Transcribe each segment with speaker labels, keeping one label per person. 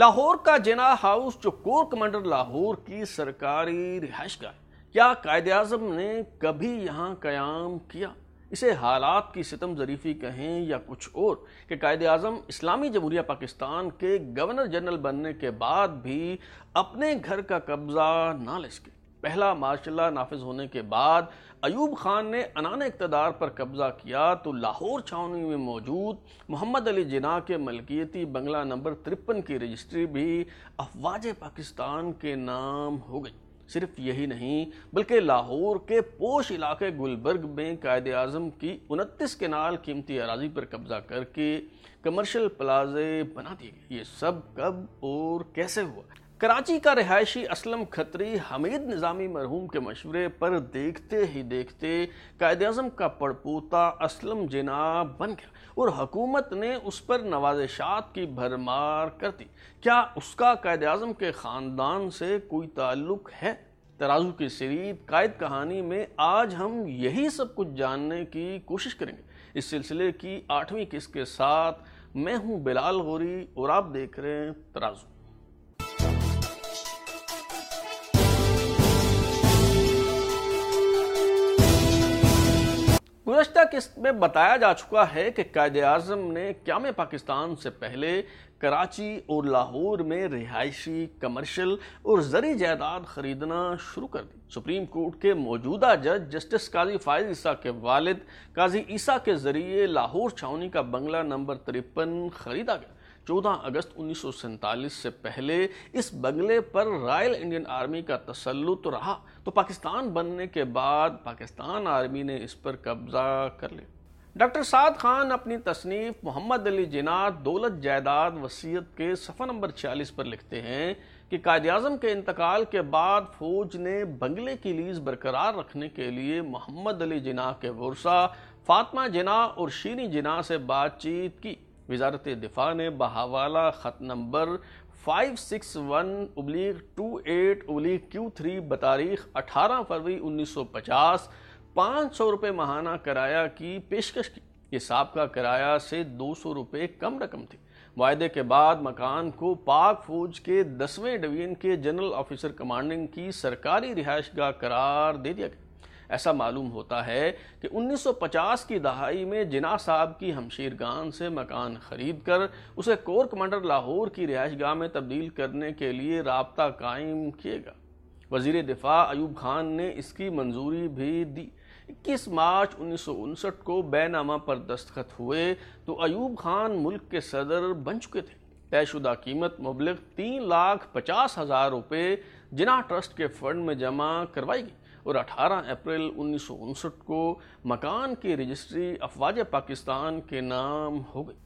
Speaker 1: लाहौर का जना हाउस जो कोर कमांडर लाहौर की सरकारी रिहाइश का क्या कायद अजम ने कभी यहाँ क्याम किया इसे हालात की सितम जरीफी कहें या कुछ और कि कायद अजम इस्लामी जमहूरिया पाकिस्तान के गवर्नर जनरल बनने के बाद भी अपने घर का कब्ज़ा ना ले सके पहला मार्शल नाफिज होने के बाद अयूब खान ने अनान इकतदार पर कब्ज़ा किया तो लाहौर छावनी में मौजूद मोहम्मद अली जिना के मलकियती बंगला नंबर तिरपन की रजिस्ट्री भी अफवाज पाकिस्तान के नाम हो गई सिर्फ यही नहीं बल्कि लाहौर के पोश इलाके गुलबर्ग में कायद अजम की उनतीस केनाल कीमती अराजी पर कब्जा करके कमर्शल प्लाजे बना दिए ये सब कब और कैसे हुआ कराची का रिहायशी असलम खतरी हमीद निज़ामी मरहूम के मशवरे पर देखते ही देखते कायद अजम का पड़पोता असलम जनाब बन गया और हकूमत ने उस पर नवाजशात की भरमार कर दी क्या उसका कायद अजम के ख़ानदान से कोई ताल्लुक है तराजू की सीरीज कायद कहानी में आज हम यही सब कुछ जानने की कोशिश करेंगे इस सिलसिले की आठवीं किस्त के साथ मैं हूँ बिलाल गोरी और आप देख रहे हैं तराजू गुजशत किस्त में बताया जा चुका है कि कायद अजम ने क्या में पाकिस्तान से पहले कराची और लाहौर में रिहायशी कमर्शल और जरी जायदाद खरीदना शुरू कर दी सुप्रीम कोर्ट के मौजूदा जज जस्टिस काजी फायज ईसा के वालिद काजी ईसा के जरिए लाहौर छावनी का बंगला नंबर तिरपन खरीदा गया 14 अगस्त उन्नीस से पहले इस बंगले पर रॉयल इंडियन आर्मी का तसल्लुत तो रहा तो पाकिस्तान बनने के बाद पाकिस्तान आर्मी ने इस पर कब्जा कर लिया डॉक्टर साद खान अपनी तसनीफ मोहम्मद अली जिनात दौलत जायदाद वसीयत के सफर नंबर 46 पर लिखते हैं कि कायद अजम के इंतकाल के बाद फौज ने बंगले की लीज बरकरार रखने के लिए मोहम्मद अली जिना के वर्षा फातमा जिना और शीनी जिना से बातचीत की वजारत दिफा ने बहावाला ख़त number five six one oblique two eight oblique Q three बतारीख अठारह फरवरी उन्नीस सौ पचास पाँच सौ रुपये माहाना किराया की पेशकश की ये सबका किराया से दो सौ रुपये कम रकम थी वायदे के बाद मकान को पाक फौज के दसवें डिवीजन के जनरल ऑफिसर कमांडिंग की सरकारी रिहाइश का करार दे दिया गया ऐसा मालूम होता है कि 1950 की दहाई में जिना साहब की हमशीरगान से मकान खरीद कर उसे कोर कमांडर लाहौर की रिहाइशगाह में तब्दील करने के लिए रबता कायम किएगा वजीर दिफा अयूब खान ने इसकी मंजूरी भी दी इक्कीस मार्च उन्नीस को बैनामा पर दस्तखत हुए तो अयूब खान मुल्क के सदर बन चुके थे तयशुदा कीमत मुबलिक तीन लाख पचास हज़ार रुपये जिना ट्रस्ट के फंड में जमा करवाई गई और 18 अप्रैल उन्नीस को मकान की रजिस्ट्री अफवाज पाकिस्तान के नाम हो गई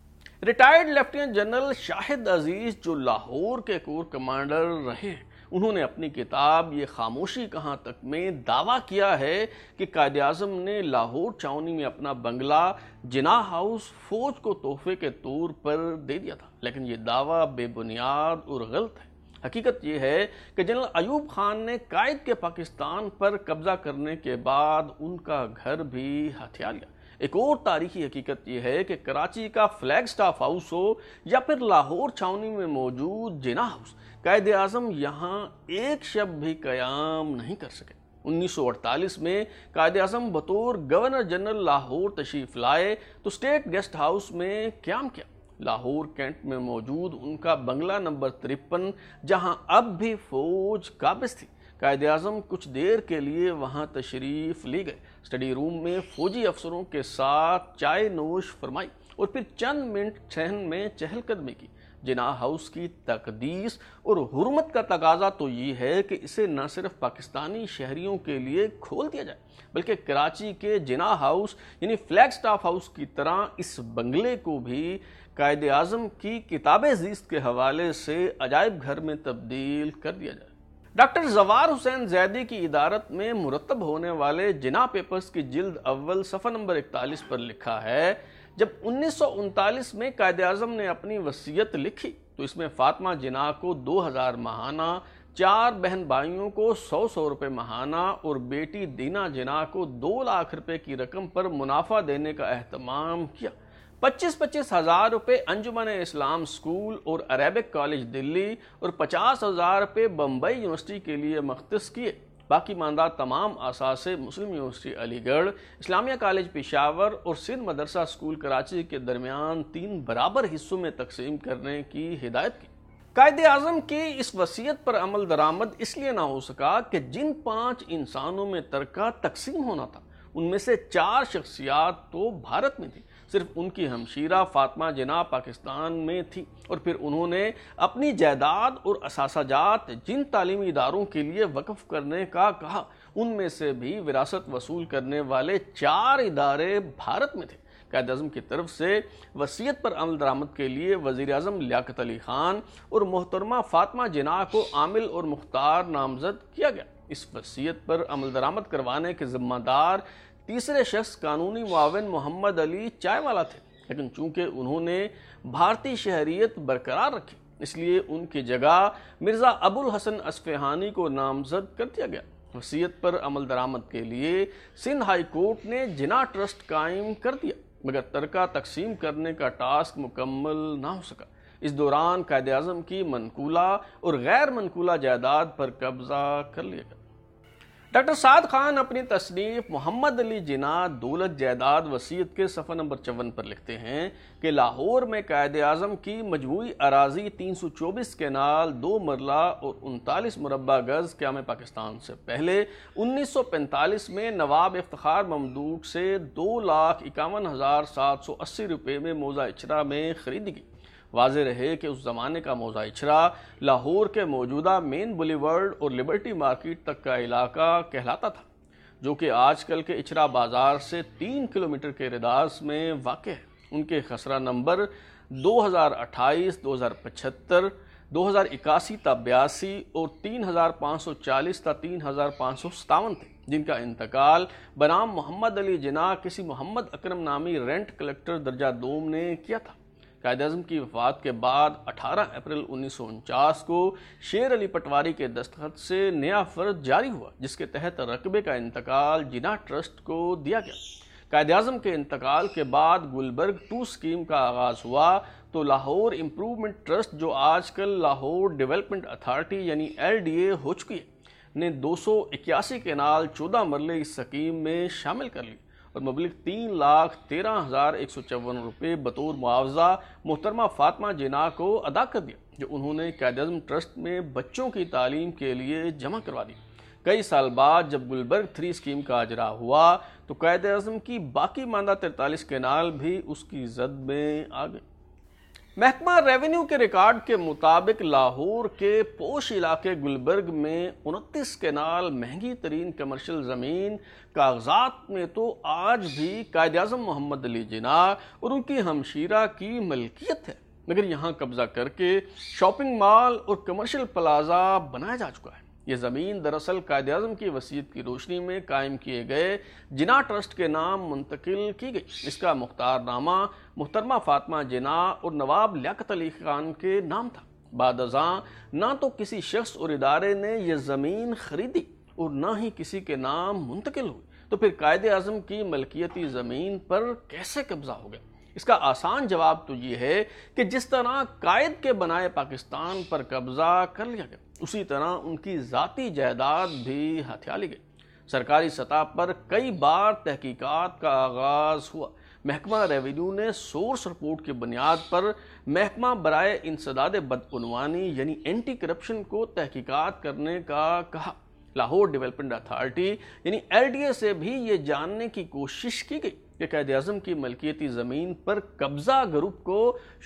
Speaker 1: retired lieutenant general Shahid Aziz जो लाहौर के कोर कमांडर रहे उन्होंने अपनी किताब ये खामोशी कहाँ तक में दावा किया है कि कायद अजम ने लाहौर चाउनी में अपना बंगला जिना हाउस फौज को तोहफे के तौर पर दे दिया था लेकिन ये दावा बेबुनियाद और गलत है हकीकत यह है कि जनरल अयूब खान ने कायद के पाकिस्तान पर कब्जा करने के बाद उनका घर भी हथियार लिया एक और तारीखी हकीकत यह है कि कराची का फ्लैग स्टाफ हाउस हो या फिर लाहौर छावनी में मौजूद जिना हाउस कायद आजम यहाँ एक शब्द भी क्याम नहीं कर सके 1948 में कायद अजम बतौर गवर्नर जनरल लाहौर तशरीफ लाए तो स्टेट गेस्ट हाउस में क्याम किया लाहौर कैंट में मौजूद उनका बंगला नंबर तिरपन जहां अब भी फौज काबिज थी कायद अजम कुछ देर के लिए वहां तशरीफ़ ली गए स्टडी रूम में फौजी अफसरों के साथ चाय नोश फरमाई और फिर चंद मिनट छहन में चहलकदमी की जिना हाउस की तकदीस और हरमत का तकाजा तो ये है कि इसे न सिर्फ पाकिस्तानी शहरीों के लिए खोल दिया जाए बल्कि कराची के जिना हाउस यानी फ्लैग स्टाफ हाउस की तरह इस बंगले को भी कायद अजम की किताब जीत के हवाले से अजायब घर में तब्दील कर दिया जाए डॉक्टर जवार हुसैन जैदी की इदारत में मुरतब होने वाले जिना पेपर्स की जिल्द अव्वल सफर नंबर इकतालीस पर लिखा है जब उन्नीस में कायद अजम ने अपनी वसीयत लिखी तो इसमें फातमा जिना को 2000 महाना चार बहन भाइयों को सौ सौ रुपये महाना और बेटी दीना जिना को दो लाख रुपए की रकम पर मुनाफा देने का अहतमाम किया पच्चीस पच्चीस हज़ार रुपये अंजुमन इस्लाम स्कूल और अरेबिक कॉलेज दिल्ली और पचास हज़ार रुपये बम्बई यूनिवर्सिटी के लिए मख्त किए बाकी मानदा तमाम आसार मुस्लिम यूनिवर्सिटी अलीगढ़ इस्लामिया कॉलेज पेशावर और सिंध मदरसा स्कूल कराची के दरमियान तीन बराबर हिस्सों में तकसीम करने की हिदायत की कायद अजम की इस वसीयत पर अमल दरामद इसलिए ना हो सका कि जिन पाँच इंसानों में तरका तकसीम होना था उनमें से चार शख्सियात तो भारत में थी सिर्फ उनकी हमशीरा फातमा जना पाकिस्तान में थी और फिर उन्होंने अपनी जायदाद और असासाजात जिन तालीमी इदारों के लिए वक्फ करने का कहा उनमें से भी विरासत वसूल करने वाले चार इदारे भारत में थे कैद अजम की तरफ से वसीयत पर अमल दरामद के लिए वज़ी अजम लियाकत अली ख़ान और मोहतरमा फ़ातमा जना को आमिल और मुख्तार नामजद किया गया इस वसीयत पर अमल दरामद करवाने के ज़िम्मेदार तीसरे शख्स कानूनी माविन मोहम्मद अली चाय वाला थे लेकिन चूंकि उन्होंने भारतीय शहरीत बरकरार रखी इसलिए उनकी जगह मिर्ज़ा अबुल हसन असफहानी को नामजद कर दिया गया वसीयत पर अमल दरामद के लिए सिंध हाई कोर्ट ने जिना ट्रस्ट कायम कर दिया मगर तरका तकसीम करने का टास्क मुकम्मल ना हो सका इस दौरान कायद अजम की मनकूला और गैर मनकूला जायदाद पर कब्जा कर लिया गया डॉक्टर साद खान अपनी तसनीफ मोहम्मद अली जिना दौलत जायदाद वसीयत के सफ़र नंबर चौवन पर लिखते हैं कि लाहौर में कायद अजम की मजबूई अराजी तीन सौ चौबीस नाल दो मरला और उनतालीस मुरबा गज़ क्याम पाकिस्तान से पहले उन्नीस सौ पैंतालीस में नवाब इफ्तार ममदूक से दो लाख इक्यावन हज़ार सात सौ अस्सी रुपये में मोज़ा इचरा में खरीदी गई वाज रहे कि उस ज़माने का इछरा लाहौर के मौजूदा मेन बुलेवर्ड और लिबर्टी मार्केट तक का इलाका कहलाता था जो कि आजकल के इचरा बाज़ार से तीन किलोमीटर के रिदास में वाक़ है उनके खसरा नंबर दो हज़ार अट्ठाईस दो हज़ार पचहत्तर दो हज़ार इक्यासी ता बयासी और तीन हज़ार पाँच सौ चालीस ता तीन हज़ार पाँच सौ सतावन थे जिनका इंतकाल बनाम मोहम्मद अली जिना किसी मोहम्मद अकरम नामी रेंट कलेक्टर दर्जा दोम ने किया था कायद अजम की वफात के बाद 18 अप्रैल उन्नीस को शेर अली पटवारी के दस्तखत से नया फर्ज जारी हुआ जिसके तहत रकबे का इंतकाल जिना ट्रस्ट को दिया गया कायद अजम के इंतकाल के बाद गुलबर्ग टू स्कीम का आगाज़ हुआ तो लाहौर इम्प्रूवमेंट ट्रस्ट जो आजकल लाहौर डेवलपमेंट अथॉरिटी यानी एल हो चुकी है ने दो सौ इक्यासी के नाल चौदह मरले इस स्कीम में शामिल कर ली और मबलिक तीन लाख तेरह हज़ार एक सौ चौवन रुपये बतौर मुआवजा मोहतरमा फातमा जिना को अदा कर दिया जो उन्होंने कैदम ट्रस्ट में बच्चों की तालीम के लिए जमा करवा दी कई साल बाद जब गुलबर्ग थ्री स्कीम का अजरा हुआ तो कैद अजम की बाकी मांदा तिरतालीस केनाल भी उसकी जद में आ गई महकमा रेवेन्यू के रिकॉर्ड के मुताबिक लाहौर के पोश इलाके गुलबर्ग में उनतीस केनाल महंगी तरीन कमर्शल ज़मीन कागजात में तो आज भी कायद अजम मोहम्मद अली जिना और उनकी हमशीरा की मलकियत है मगर यहाँ कब्ज़ा करके शॉपिंग मॉल और कमर्शल प्लाजा बनाया जा चुका है ये ज़मीन दरअसल कायद अजम की वसीयत की रोशनी में कायम किए गए जिना ट्रस्ट के नाम मुंतकिल की गई इसका मुख्तारनामा मुहतरमा फातमा जिना और नवाब लियात अली खान के नाम था बाद ना तो किसी शख्स और इदारे ने यह ज़मीन खरीदी और ना ही किसी के नाम मुंतकिल हुई तो फिर कायद अजम की मलकियती ज़मीन पर कैसे कब्ज़ा हो गया इसका आसान जवाब तो ये है कि जिस तरह कायद के बनाए पाकिस्तान पर कब्जा कर लिया गया उसी तरह उनकी ज़ाती जायदाद भी हथिया ली गई सरकारी सतह पर कई बार तहकीकात का आगाज़ हुआ महकमा रेवेन्यू ने सोर्स रिपोर्ट की बुनियाद पर महकमा बरए इंसदाद बदनवानी यानी एंटी करप्शन को तहकीकात करने का कहा लाहौर डेवलपमेंट अथॉरिटी यानी एल से भी ये जानने की कोशिश की गई कि कैद अजम की मलकियती ज़मीन पर कब्ज़ा ग्रुप को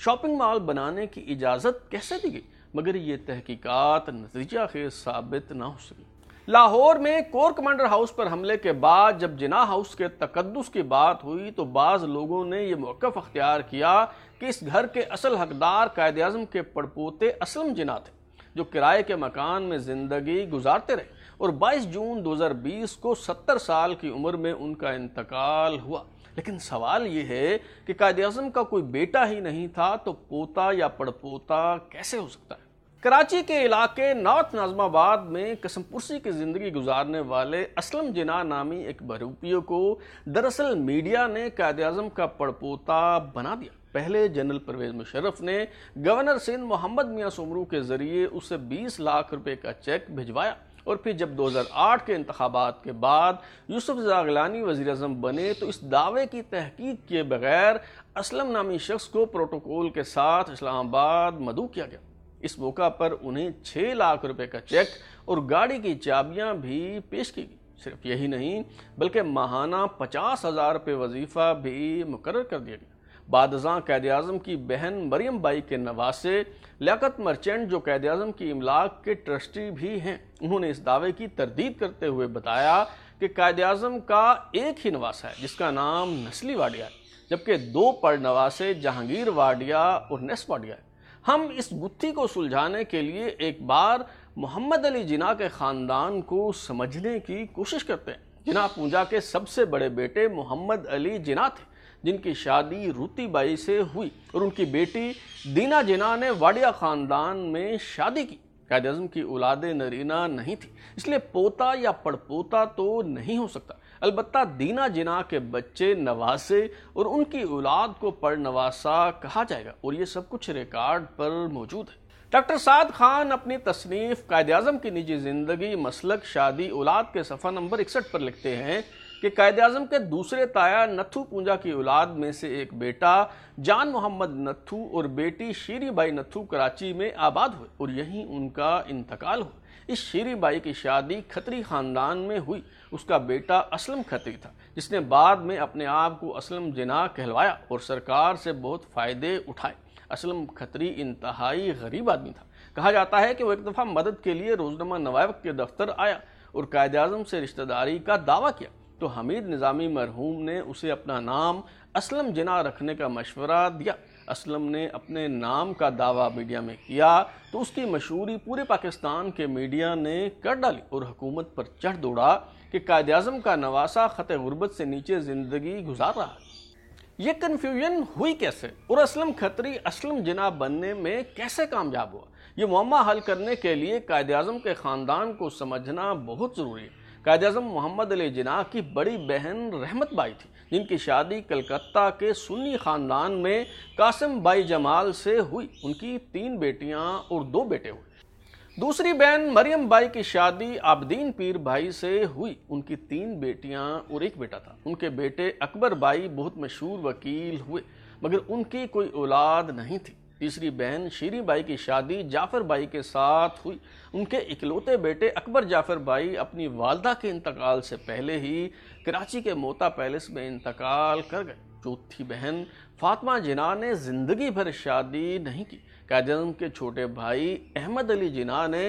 Speaker 1: शॉपिंग मॉल बनाने की इजाज़त कैसे दी गई मगर ये तहकीकात नतीजा खेज साबित ना हो सकी लाहौर में कोर कमांडर हाउस पर हमले के बाद जब जिना हाउस के तकदस की बात हुई तो बाज़ लोगों ने यह मौक़ अख्तियार किया कि इस घर के असल हकदार कायद अजम के पड़पोते असलम जिना थे जो किराए के मकान में ज़िंदगी गुजारते रहे और 22 जून 2020 को 70 साल की उम्र में उनका इंतकाल हुआ लेकिन सवाल ये है कि कायद अजम का कोई बेटा ही नहीं था तो पोता या पड़पोता कैसे हो सकता है कराची के इलाके नॉर्थ नाजमाबाद में कसमपुरसी की ज़िंदगी गुजारने वाले असलम जिना नामी एक बरूपियों को दरअसल मीडिया ने कायद अजम का पड़पोता बना दिया पहले जनरल परवेज मुशरफ ने गवर्नर सिंध मोहम्मद मियाँ सुमरू के ज़रिए उसे 20 लाख रुपए का चेक भिजवाया और फिर जब 2008 के इंतबात के बाद यूसुफ जागलानी वजी अजम बने तो इस दावे की तहकीक के बगैर असलम नामी शख्स को प्रोटोकॉल के साथ इस्लामाबाद मदू किया गया इस मौका पर उन्हें छः लाख रुपये का चेक और गाड़ी की चाबियाँ भी पेश की गई सिर्फ यही नहीं बल्कि माहाना पचास हज़ार रुपये वजीफ़ा भी मुकर कर दिया गया बादजा कैद अजम की बहन मरियम बाई के नवासे लियाकत मर्चेंट जो कैद अजम की इमलाक के ट्रस्टी भी हैं उन्होंने इस दावे की तरदीद करते हुए बताया कि कैद अजम का एक ही नवासा है जिसका नाम नस्ली वाडिया है जबकि दो पर नवासे जहांगीर वाडिया और नस वाडिया है हम इस गुत्थी को सुलझाने के लिए एक बार मोहम्मद अली जिना के ख़ानदान को समझने की कोशिश करते हैं जिना पूजा के सबसे बड़े बेटे मोहम्मद अली जिना थे जिनकी शादी बाई से हुई और उनकी बेटी दीना जिना ने वाडिया ख़ानदान में शादी की कैद अजम की औलाद नरीना नहीं थी इसलिए पोता या पड़पोता तो नहीं हो सकता अलबत् दीना जिना के बच्चे नवासे और उनकी औलाद को पढ़ नवासा कहा जाएगा और ये सब कुछ रिकॉर्ड पर मौजूद है डॉक्टर साद खान अपनी तसनीफ कायद अजम की निजी ज़िंदगी मसलक शादी औलाद के सफ़ा नंबर इकसठ पर लिखते हैं कि कायद अजम के दूसरे ताया नथू पूंजा की औलाद में से एक बेटा जान मोहम्मद नथू और बेटी शीरी बाई नथू कराची में आबाद हुए और यहीं उनका इंतकाल हुआ इस शीरी बाई की शादी खतरी ख़ानदान में हुई उसका बेटा असलम खतरी था जिसने बाद में अपने आप को असलम जना कहलवाया और सरकार से बहुत फ़ायदे उठाए असलम खतरी इंतहाई गरीब आदमी था कहा जाता है कि वो एक दफ़ा मदद के लिए रोजनमा नवाब के दफ्तर आया और कायद अजम से रिश्तेदारी का दावा किया तो हमीद निज़ामी मरहूम ने उसे अपना नाम असलम जना रखने का मशवरा दिया असलम ने अपने नाम का दावा मीडिया में किया तो उसकी मशहूरी पूरे पाकिस्तान के मीडिया ने कर डाली और हुकूमत पर चढ़ दौड़ा कि कायद अजम का नवासा ख़त गुर्बत से नीचे ज़िंदगी गुजार रहा है ये कन्फ्यूजन हुई कैसे और असलम खतरी असलम जना बनने में कैसे कामयाब हुआ ये मामा हल करने के लिए कायद अजम के ख़ानदान को समझना बहुत ज़रूरी है कायद अजम मोहम्मद अली जना की बड़ी बहन रहमत बाई थी जिनकी शादी कलकत्ता के सुन्नी ख़ानदान में कासिम बाई जमाल से हुई उनकी तीन बेटियां और दो बेटे हुए दूसरी बहन मरियम बाई की शादी आबदीन पीर भाई से हुई उनकी तीन बेटियां और एक बेटा था उनके बेटे अकबर बाई बहुत मशहूर वकील हुए मगर उनकी कोई औलाद नहीं थी तीसरी बहन शीरी बाई की शादी जाफर बाई के साथ हुई उनके इकलौते बेटे अकबर जाफर बाई अपनी वालदा के इंतकाल से पहले ही कराची के मोता पैलेस में इंतकाल कर गए चौथी बहन फातमा जिना ने ज़िंदगी भर शादी नहीं की कायदम के छोटे भाई अहमद अली जिना ने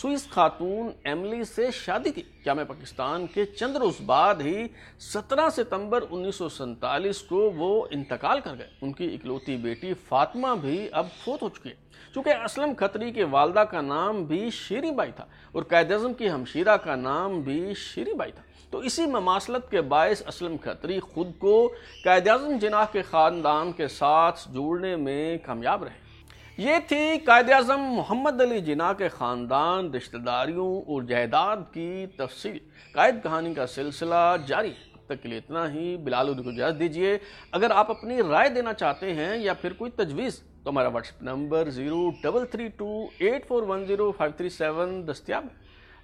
Speaker 1: स्विस खातून एमली से शादी की मैं पाकिस्तान के चंद रोज़ बाद ही 17 सितंबर उन्नीस को वो इंतकाल कर गए उनकी इकलौती बेटी फातिमा भी अब फोत हो चुकी है चूँकि असलम खतरी के वालदा का नाम भी शीरीबाई था और कैदम अजम की हमशीरा का नाम भी शीरीबाई था तो इसी ममासलत के बायस असलम खतरी खुद को कैद अजम जिनाह के ख़ानदान के साथ जोड़ने में कामयाब रहे ये थी कायद अजम मोहम्मद अली जिना के ख़ानदान रिश्तेदारियों और जायदाद की तफसील कायद कहानी का सिलसिला जारी है तक के लिए इतना ही बिलाल को इजाज़त दीजिए अगर आप अपनी राय देना चाहते हैं या फिर कोई तजवीज़ तो हमारा WhatsApp number zero double three two eight four one zero five three seven दस्तियाब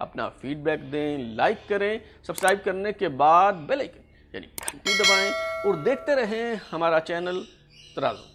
Speaker 1: अपना फीडबैक दें लाइक करें सब्सक्राइब करने के बाद बेल आइकन यानी घंटी दबाएं और देखते रहें हमारा चैनल तराजू